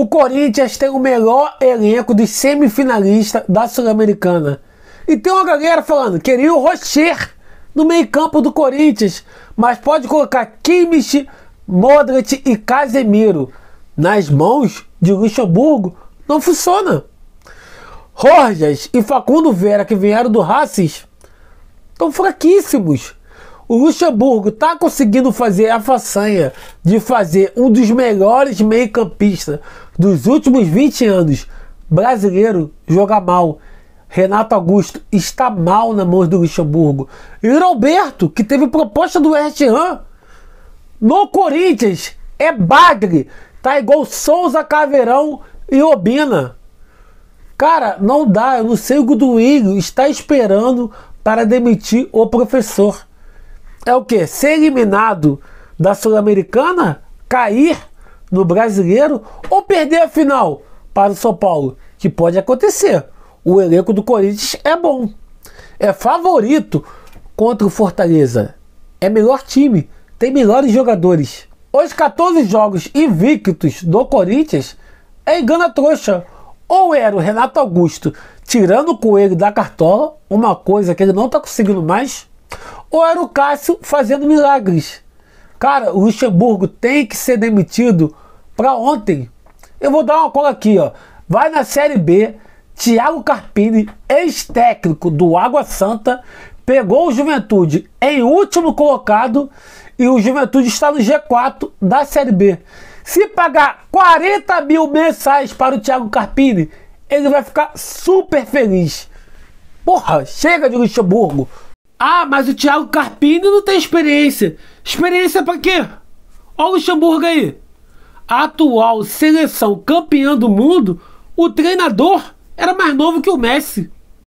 O Corinthians tem o melhor elenco de semifinalistas da Sul-Americana. E tem uma galera falando, queria o Rocher no meio-campo do Corinthians, mas pode colocar Kimmich, Modric e Casemiro nas mãos de Luxemburgo, não funciona. Rojas e Facundo Vera, que vieram do Racis, estão fraquíssimos. O Luxemburgo está conseguindo fazer a façanha de fazer um dos melhores meio-campistas dos últimos 20 anos brasileiro jogar mal. Renato Augusto está mal na mão do Luxemburgo. E Roberto, que teve proposta do West Ham no Corinthians, é bagre. Tá igual Souza, Caveirão e Obina. Cara, não dá. Eu não sei o que o Duílio está esperando para demitir o professor é o que? Ser eliminado da Sul-Americana, cair no brasileiro ou perder a final para o São Paulo, que pode acontecer. O elenco do Corinthians é bom, é favorito contra o Fortaleza, é melhor time, tem melhores jogadores. Os 14 jogos invictos do Corinthians é engana trouxa. Ou era o Renato Augusto tirando o coelho da cartola, uma coisa que ele não está conseguindo mais, ou era o Cássio fazendo milagres. Cara, o Luxemburgo tem que ser demitido para ontem. Eu vou dar uma cola aqui, ó. Vai na Série B, Thiago Carpini, ex-técnico do Água Santa, pegou o Juventude em último colocado e o Juventude está no G4 da Série B. Se pagar 40 mil mensais para o Thiago Carpini, ele vai ficar super feliz. Porra, chega de Luxemburgo. Ah, mas o Thiago Carpini não tem experiência. Experiência para quê? Olha o Luxemburgo aí. A atual seleção campeã do mundo, o treinador era mais novo que o Messi.